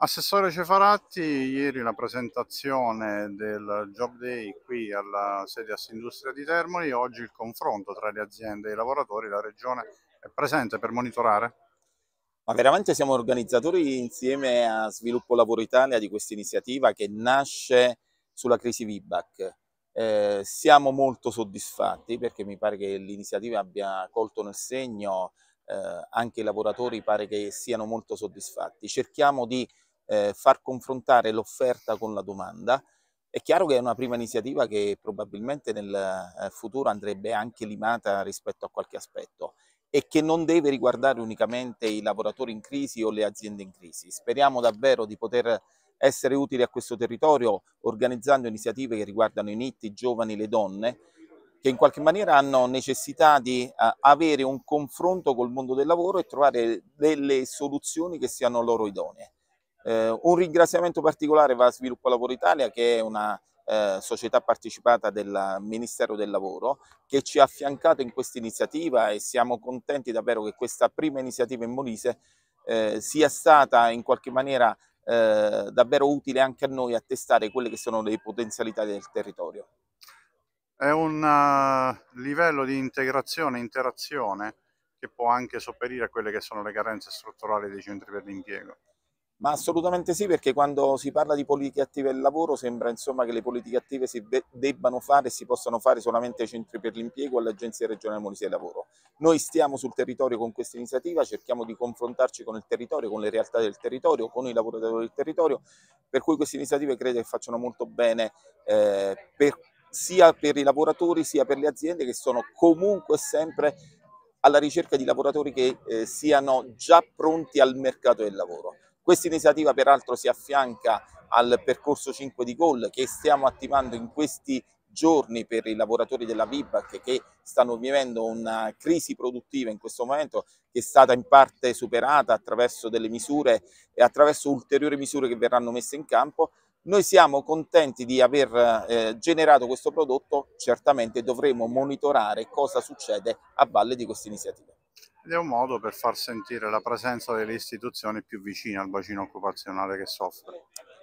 Assessore Cefaratti, ieri la presentazione del Job Day qui alla sede Assindustria di Termoli, oggi il confronto tra le aziende e i lavoratori, la Regione è presente per monitorare? Ma veramente siamo organizzatori insieme a Sviluppo Lavoro Italia di questa iniziativa che nasce sulla crisi VIBAC. Eh, siamo molto soddisfatti perché mi pare che l'iniziativa abbia colto nel segno, eh, anche i lavoratori pare che siano molto soddisfatti. Cerchiamo di eh, far confrontare l'offerta con la domanda. È chiaro che è una prima iniziativa che probabilmente nel eh, futuro andrebbe anche limata rispetto a qualche aspetto e che non deve riguardare unicamente i lavoratori in crisi o le aziende in crisi. Speriamo davvero di poter essere utili a questo territorio organizzando iniziative che riguardano i NIT, i giovani, le donne, che in qualche maniera hanno necessità di eh, avere un confronto col mondo del lavoro e trovare delle soluzioni che siano loro idonee. Eh, un ringraziamento particolare va a Sviluppo Lavoro Italia che è una eh, società partecipata del Ministero del Lavoro che ci ha affiancato in questa iniziativa e siamo contenti davvero che questa prima iniziativa in Molise eh, sia stata in qualche maniera eh, davvero utile anche a noi a testare quelle che sono le potenzialità del territorio. È un uh, livello di integrazione e interazione che può anche sopperire a quelle che sono le carenze strutturali dei centri per l'impiego. Ma assolutamente sì, perché quando si parla di politiche attive del lavoro sembra insomma, che le politiche attive si debbano fare e si possano fare solamente ai centri per l'impiego o all'Agenzia regionale Monisia del lavoro. Noi stiamo sul territorio con questa iniziativa, cerchiamo di confrontarci con il territorio, con le realtà del territorio, con i lavoratori del territorio, per cui queste iniziative credo che facciano molto bene eh, per, sia per i lavoratori sia per le aziende che sono comunque sempre alla ricerca di lavoratori che eh, siano già pronti al mercato del lavoro. Questa iniziativa peraltro si affianca al percorso 5 di gol che stiamo attivando in questi giorni per i lavoratori della VIBAC che stanno vivendo una crisi produttiva in questo momento che è stata in parte superata attraverso delle misure e attraverso ulteriori misure che verranno messe in campo. Noi siamo contenti di aver eh, generato questo prodotto, certamente dovremo monitorare cosa succede a valle di questa iniziativa ed è un modo per far sentire la presenza delle istituzioni più vicine al bacino occupazionale che soffre.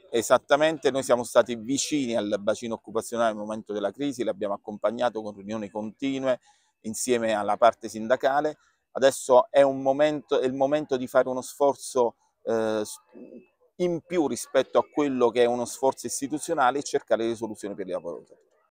Esattamente, noi siamo stati vicini al bacino occupazionale nel momento della crisi, l'abbiamo accompagnato con riunioni continue insieme alla parte sindacale. Adesso è, momento, è il momento di fare uno sforzo eh, in più rispetto a quello che è uno sforzo istituzionale e cercare le soluzioni per i lavoratori.